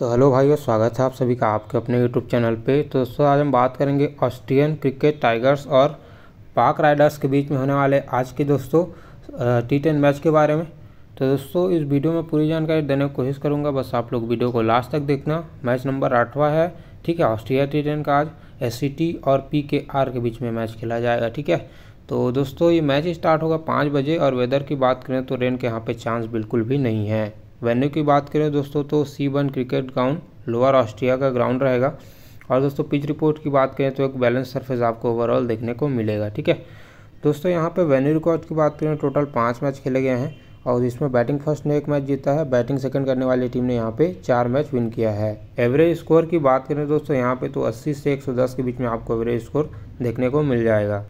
तो हेलो भाइयों स्वागत है आप सभी का आपके अपने यूट्यूब चैनल पे तो दोस्तों आज हम बात करेंगे ऑस्ट्रियन क्रिकेट टाइगर्स और पाक राइडर्स के बीच में होने वाले आज के दोस्तों टी टेन मैच के बारे में तो दोस्तों इस वीडियो में पूरी जानकारी देने की कोशिश करूँगा बस आप लोग वीडियो को लास्ट तक देखना मैच नंबर आठवां है ठीक है ऑस्ट्रिया टी टेन का आज एस और पी के आर के बीच में मैच खेला जाएगा ठीक है तो दोस्तों ये मैच स्टार्ट होगा पाँच बजे और वेदर की बात करें तो रेन के यहाँ पर चांस बिल्कुल भी नहीं है वेन्यू की बात करें दोस्तों तो C one cricket ground lower Austria का ग्राउंड रहेगा और दोस्तों पिच रिपोर्ट की बात करें तो एक बैलेंस सरफेस आपको ओवरऑल देखने को मिलेगा ठीक है दोस्तों यहाँ पे वेन्यू रिकॉर्ड की बात करें टोटल पाँच मैच खेले गए हैं और इसमें बैटिंग फर्स्ट ने एक मैच जीता है बैटिंग सेकंड करने वाली टीम ने यहाँ पे चार मैच विन किया है एवरेज स्कोर की बात करें दोस्तों यहाँ पे तो 80 से 110 के बीच में आपको एवरेज स्कोर देखने को मिल जाएगा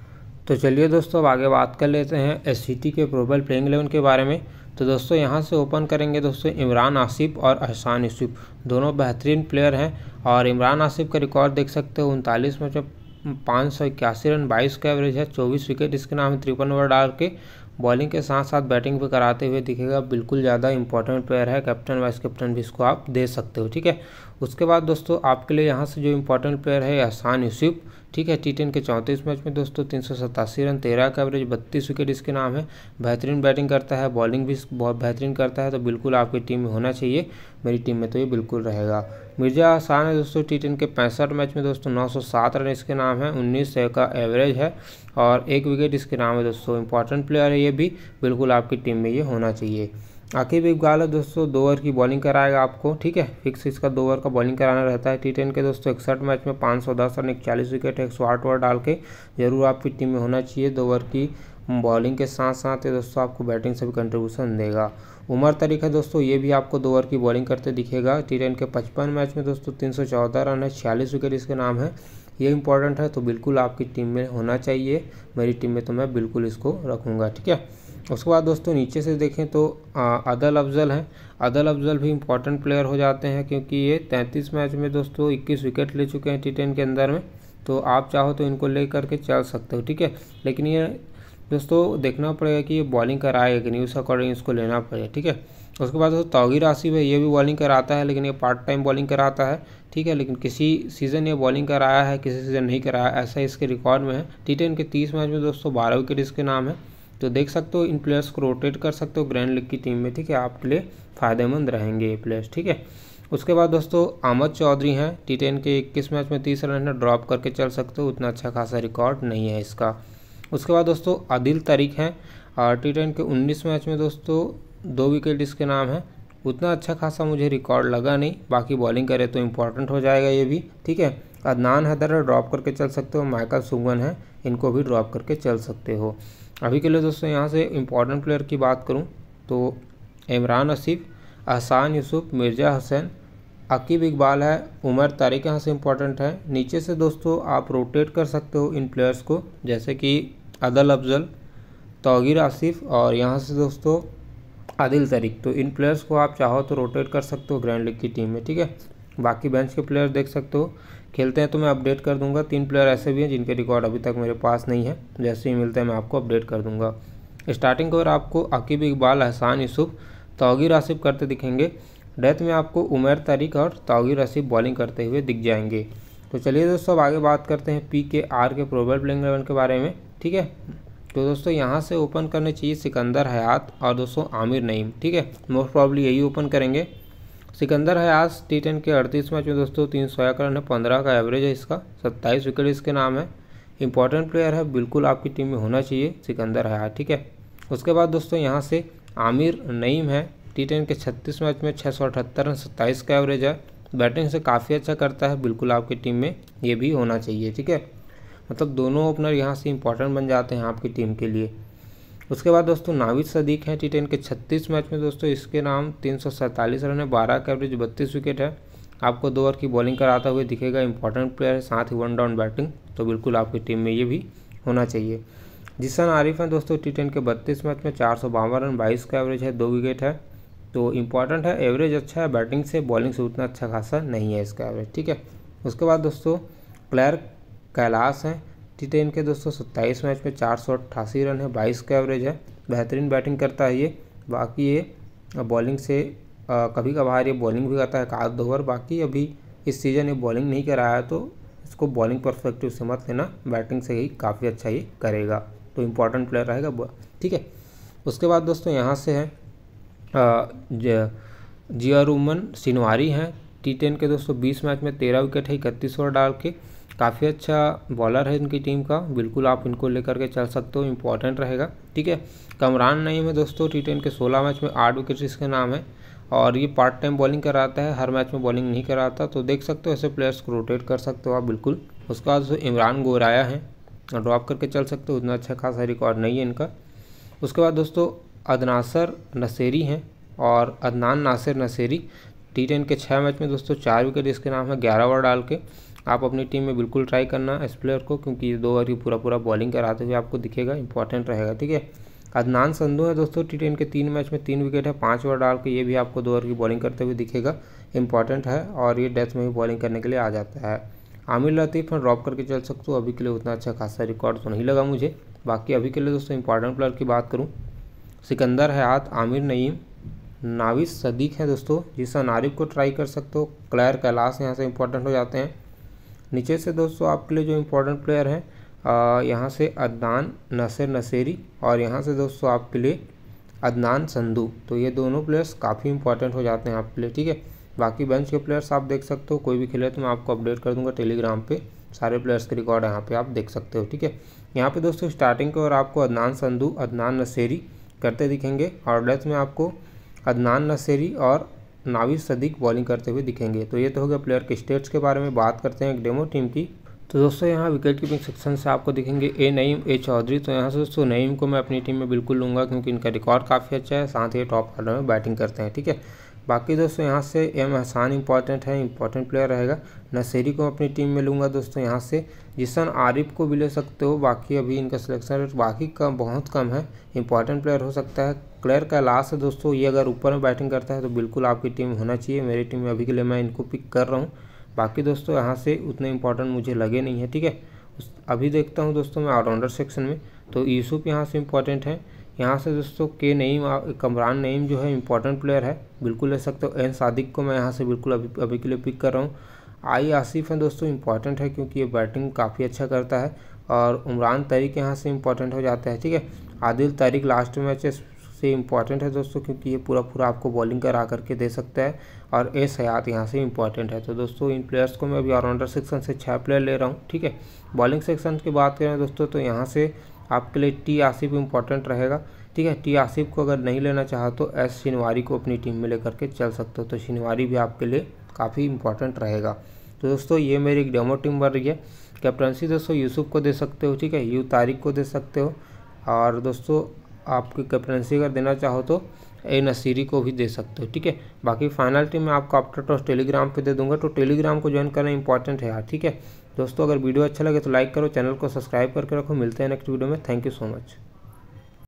तो चलिए दोस्तों अब आगे बात कर लेते हैं एस के प्रोबल प्लेइंग एलेवन के बारे में तो दोस्तों यहाँ से ओपन करेंगे दोस्तों इमरान आसिफ और अहसान यूसुफ दोनों बेहतरीन प्लेयर हैं और इमरान आसिफ का रिकॉर्ड देख सकते हो उनतालीस मैचों पाँच सौ इक्यासी रन बाईस का एवरेज है चौबीस विकेट इसके नाम तिरपन ओवर डाल के बॉलिंग के साथ साथ बैटिंग भी कराते हुए दिखेगा बिल्कुल ज़्यादा इंपॉर्टेंट प्लेयर है कैप्टन वाइस कैप्टन भी इसको आप दे सकते हो ठीक है उसके बाद दोस्तों आपके लिए यहाँ से जो इम्पोर्टेंट प्लेयर है एहसान यूसुफ ठीक है टी टेन के चौंतीस मैच में दोस्तों तीन सौ सतासी रन तेरह का एवरेज बत्तीस विकेट इसके नाम है बेहतरीन बैटिंग करता है बॉलिंग भी बहुत बेहतरीन करता है तो बिल्कुल आपकी टीम में होना चाहिए मेरी टीम में तो ये बिल्कुल रहेगा मिर्जा आसान है दोस्तों टी टेन के पैंसठ मैच में दोस्तों नौ सौ सात रन इसके नाम है उन्नीस का एवरेज है और एक विकेट इसके नाम है दोस्तों इंपॉर्टेंट प्लेयर है ये भी बिल्कुल आपकी टीम में ये होना चाहिए गाल है दोस्तों दो ओवर की बॉलिंग कराएगा आपको ठीक है फिक्स इसका दो ओवर का बॉलिंग कराना रहता है टी टेन के दोस्तों इकसठ मैच में पाँच सौ दस रन इकचालीस विकेट एक सौ आठ ओवर डाल के जरूर आपकी टीम में होना चाहिए दो ओवर की बॉलिंग के साथ साथ ये दोस्तों आपको बैटिंग से भी कंट्रीब्यूशन देगा उमर तरीक है दोस्तों ये भी आपको दो ओवर की बॉलिंग करते दिखेगा टी टेन के पचपन मैच में दोस्तों तीन सौ चौदह रन है छियालीस विकेट इसके नाम है ये इंपॉर्टेंट है तो बिल्कुल आपकी टीम में होना चाहिए मेरी टीम में तो मैं बिल्कुल इसको रखूँगा ठीक है उसके बाद दोस्तों नीचे से देखें तो अदल अफजल हैं अदल अफजल भी इम्पॉर्टेंट प्लेयर हो जाते हैं क्योंकि ये तैंतीस मैच में दोस्तों इक्कीस विकेट ले चुके हैं टी टेन के अंदर में तो आप चाहो तो इनको ले करके चल सकते हो ठीक है लेकिन ये दोस्तों देखना पड़ेगा कि ये बॉलिंग कराएगा कि नहीं उस अकॉर्डिंग इसको लेना पड़ेगा ठीक है उसके बाद दोस्तों तौगी राशि है ये भी बॉलिंग कराता है लेकिन ये पार्ट टाइम बॉलिंग कराता है ठीक है लेकिन किसी सीज़न ये बॉलिंग कराया है किसी सीज़न नहीं कराया ऐसा इसके रिकॉर्ड में है टी टेन के तीस मैच में दोस्तों बारह विकेट इसके नाम है तो देख सकते हो इन प्लेयर्स को रोटेट कर सकते हो ग्रैंड लीग की टीम में ठीक है आपके लिए फ़ायदेमंद रहेंगे ये प्लेयर्स ठीक है उसके बाद दोस्तों अहमद चौधरी हैं टी टेन के इक्कीस मैच में तीस रन है ड्रॉप करके चल सकते हो उतना अच्छा खासा रिकॉर्ड नहीं है इसका उसके बाद दोस्तों आदिल तरीक हैं और टी टेन के उन्नीस मैच में दोस्तों दो विकेट इसके नाम है उतना अच्छा खासा मुझे रिकॉर्ड लगा नहीं बाकी बॉलिंग करे तो इम्पॉर्टेंट हो जाएगा ये भी ठीक है अदनान हैदर ड्रॉप करके चल सकते हो माइकल सुगन है इनको भी ड्रॉप करके चल सकते हो अभी के लिए दोस्तों यहाँ से इम्पॉर्टेंट प्लेयर की बात करूँ तो इमरान आसिफ अहसान यूसुफ मिर्ज़ा हसन अकीब इकबाल है उमर तारिक यहाँ से इम्पॉर्टेंट है नीचे से दोस्तों आप रोटेट कर सकते हो इन प्लेयर्स को जैसे कि अदल अफजल तोगिर आसिफ और यहाँ से दोस्तों आदिल तारिक तो इन प्लेयर्स को आप चाहो तो रोटेट कर सकते हो ग्रैंड लीग की टीम में ठीक है बाकी बेंच के प्लेयर देख सकते हो खेलते हैं तो मैं अपडेट कर दूंगा तीन प्लेयर ऐसे भी हैं जिनके रिकॉर्ड अभी तक मेरे पास नहीं है जैसे ही मिलते हैं मैं आपको अपडेट कर दूंगा स्टार्टिंग ओवर आपको अकीब इकबाल अहसान यूसुफ तोगी आसिफ करते दिखेंगे डेथ में आपको उमर तारिक और तोगी आसिफ बॉलिंग करते हुए दिख जाएंगे तो चलिए दोस्तों अब आगे बात करते हैं पी के आर के प्रोबल प्लेइंग एलेवन के बारे में ठीक है तो दोस्तों यहाँ से ओपन करने चाहिए सिकंदर हयात और दोस्तों आमिर नईम ठीक है मोस्ट प्रॉब्ली यही ओपन करेंगे सिकंदर है आज टी टेन के अड़तीस मैच में दोस्तों तीन सौ एक रन है पंद्रह का एवरेज है इसका सत्ताईस विकेट इसके नाम है इंपॉर्टेंट प्लेयर है बिल्कुल आपकी टीम में होना चाहिए सिकंदर है ठीक है उसके बाद दोस्तों यहाँ से आमिर नईम है टी टेन के छत्तीस मैच में छः सौ अठहत्तर रन सत्ताईस का एवरेज है बैटिंग से काफ़ी अच्छा करता है बिल्कुल आपकी टीम में ये भी होना चाहिए ठीक है मतलब दोनों ओपनर यहाँ से इंपॉर्टेंट बन जाते हैं आपकी टीम के लिए उसके बाद दोस्तों नाविद सदीक हैं टी टेन के छत्तीस मैच में दोस्तों इसके नाम तीन रन है बारह का एवरेज बत्तीस विकेट है आपको दो ओवर की बॉलिंग कराता हुए दिखेगा इंपॉर्टेंट प्लेयर है साथ ही वन डाउन बैटिंग तो बिल्कुल आपकी टीम में ये भी होना चाहिए जिसन आरिफ हैं दोस्तों टी के बत्तीस मैच में चार सौ बावन रन बाईस का एवरेज है दो विकेट है तो इम्पॉर्टेंट है एवरेज अच्छा है बैटिंग से बॉलिंग से उतना अच्छा खासा नहीं है इसका एवरेज ठीक है उसके बाद दोस्तों क्लैर कैलाश हैं टेन के दोस्तों सत्ताईस मैच में चार रन है बाईस का एवरेज है बेहतरीन बैटिंग करता है ये बाकी ये बॉलिंग से आ, कभी कभार ये बॉलिंग भी करता है एक आध ओवर बाकी अभी इस सीज़न ये बॉलिंग नहीं कराया तो इसको बॉलिंग परफेक्टिव से मत लेना बैटिंग से ही काफ़ी अच्छा ये करेगा तो इम्पॉर्टेंट प्लेयर रहेगा ठीक है उसके बाद दोस्तों यहाँ से है जिया रूमन सिनवारी हैं टी टेन के दोस्तों बीस मैच में तेरह विकेट है इकतीस ओवर डाल के काफ़ी अच्छा बॉलर है इनकी टीम का बिल्कुल आप इनको लेकर के चल सकते हो इम्पॉर्टेंट रहेगा ठीक है कमरान नईम है दोस्तों टी के सोलह मैच में आठ विकेट इसके नाम है और ये पार्ट टाइम बॉलिंग कराता है हर मैच में बॉलिंग नहीं कराता तो देख सकते हो ऐसे प्लेयर्स को रोटेट कर सकते हो आप बिल्कुल उसके बाद इमरान गोराया है ड्रॉप करके चल सकते हो उतना अच्छा खासा रिकॉर्ड नहीं है इनका उसके बाद दोस्तों अदनासर नसेरी हैं और अदनान नासिर नसेरी टी के छः मैच में दोस्तों चार विकेट इसके नाम है ग्यारह ओवर डाल के आप अपनी टीम में बिल्कुल ट्राई करना इस प्लेयर को क्योंकि ये दो ओवर की पूरा पूरा बॉलिंग कराते हुए आपको दिखेगा इंपॉर्टेंट रहेगा ठीक है अदनान संधू है दोस्तों टी के तीन मैच में तीन विकेट है पाँच ओवर डाल के ये भी आपको दो ओवर की बॉलिंग करते हुए दिखेगा इंपॉर्टेंट है और ये डेथ में भी बॉलिंग करने के लिए आ जाता है आमिर लतीफ़ मैं ड्रॉप करके चल सकता हूँ अभी के लिए उतना अच्छा खासा रिकॉर्ड तो नहीं लगा मुझे बाकी अभी के लिए दोस्तों इंपॉर्टेंट प्लेयर की बात करूँ सिकंदर हयात आमिर नईम नाविस सदीक है दोस्तों जिसका नारिफ को ट्राई कर सकते हो क्लैर कैलाश यहाँ से इंपॉर्टेंट हो जाते हैं नीचे से दोस्तों आपके लिए जो इम्पोर्टेंट प्लेयर हैं यहाँ से अदनान नसर नसेरी और यहाँ से दोस्तों आपके लिए अदनान संधू तो ये दोनों प्लेयर्स काफ़ी इंपॉर्टेंट हो जाते हैं आपके लिए ठीक है बाकी बेंच के प्लेयर्स आप देख सकते हो कोई भी खेले तो मैं आपको अपडेट कर दूंगा टेलीग्राम पे सारे प्लेयर्स के रिकॉर्ड यहाँ पे आप देख सकते हो ठीक है यहाँ पे दोस्तों स्टार्टिंग के और आपको अदनान संधू अदनान नसेरी करते दिखेंगे और डेथ में आपको अदनान नसेरी और नाविस सदीक बॉलिंग करते हुए दिखेंगे तो ये तो हो गया प्लेयर के स्टेट्स के बारे में बात करते हैं एक डेमो टीम की तो दोस्तों यहाँ विकेट कीपिंग सेक्शन से आपको दिखेंगे ए नईम ए चौधरी तो यहाँ से दोस्तों नईम को मैं अपनी टीम में बिल्कुल लूँगा क्योंकि इनका रिकॉर्ड काफ़ी अच्छा है साथ ही टॉप ऑर्डर में बैटिंग करते हैं ठीक है बाकी दोस्तों यहाँ से एम एहसान इंपॉर्टेंट है इंपॉर्टेंट प्लेयर रहेगा नसेरी को अपनी टीम में लूँगा दोस्तों यहाँ से जिसन आरिफ को भी ले सकते हो बाकी अभी इनका सिलेक्शन रेट बाकी कम बहुत कम है इंपॉर्टेंट प्लेयर हो सकता है क्लेयर का लास्ट है दोस्तों ये अगर ऊपर में बैटिंग करता है तो बिल्कुल आपकी टीम होना चाहिए मेरी टीम में अभी के लिए मैं इनको पिक कर रहा हूँ बाकी दोस्तों यहाँ से उतने इंपॉर्टेंट मुझे लगे नहीं है ठीक है अभी देखता हूँ दोस्तों मैं ऑलराउंडर सेक्शन में तो यूसुफ यहाँ से इंपॉर्टेंट है यहाँ से दोस्तों के नईम कमरान नईम जो है इंपॉर्टेंट प्लेयर है बिल्कुल ले सकते हो एन सादिक को मैं यहाँ से बिल्कुल अभी अभी के लिए पिक कर रहा हूँ आई आसिफ हैं दोस्तों इंपॉर्टेंट है क्योंकि ये बैटिंग काफ़ी अच्छा करता है और उमरान तरीक यहाँ से इंपॉर्टेंट हो जाता है ठीक है आदिल तारिक लास्ट मैच से इम्पॉर्टेंट है दोस्तों क्योंकि ये पूरा पूरा आपको बॉलिंग करा करके दे सकता है और ए सयात यहाँ से इम्पॉर्टेंट है तो दोस्तों इन प्लेयर्स को मैं अभी ऑलराउंडर सेक्शन से छः प्लेयर ले रहा हूँ ठीक है बॉलिंग सेक्शन की बात करें दोस्तों तो यहाँ से आपके लिए टी आसिफ इम्पॉर्टेंट रहेगा ठीक है टी आसिफ को अगर नहीं लेना चाहो तो एस शिनवारी को अपनी टीम में लेकर के चल सकते हो तो शिनवारी भी आपके लिए काफ़ी इंपॉर्टेंट रहेगा तो दोस्तों ये मेरी डेमो टीम बन रही है कैप्टनसी दोस्तों यूसुफ को दे सकते हो ठीक है यू तारिक को दे सकते हो और दोस्तों आपकी कैप्टनसी अगर देना चाहो तो ए नसीरी को भी दे सकते हो ठीक है बाकी फाइनल टीम मैं आपको अपडेट टॉस टेलीग्राम पे दे दूंगा तो टेलीग्राम को ज्वाइन करना इंपॉर्टेंट है यार ठीक है दोस्तों अगर वीडियो अच्छा लगे तो लाइक करो चैनल को सब्सक्राइब करके रखो मिलते हैं नेक्स्ट वीडियो में थैंक यू सो मच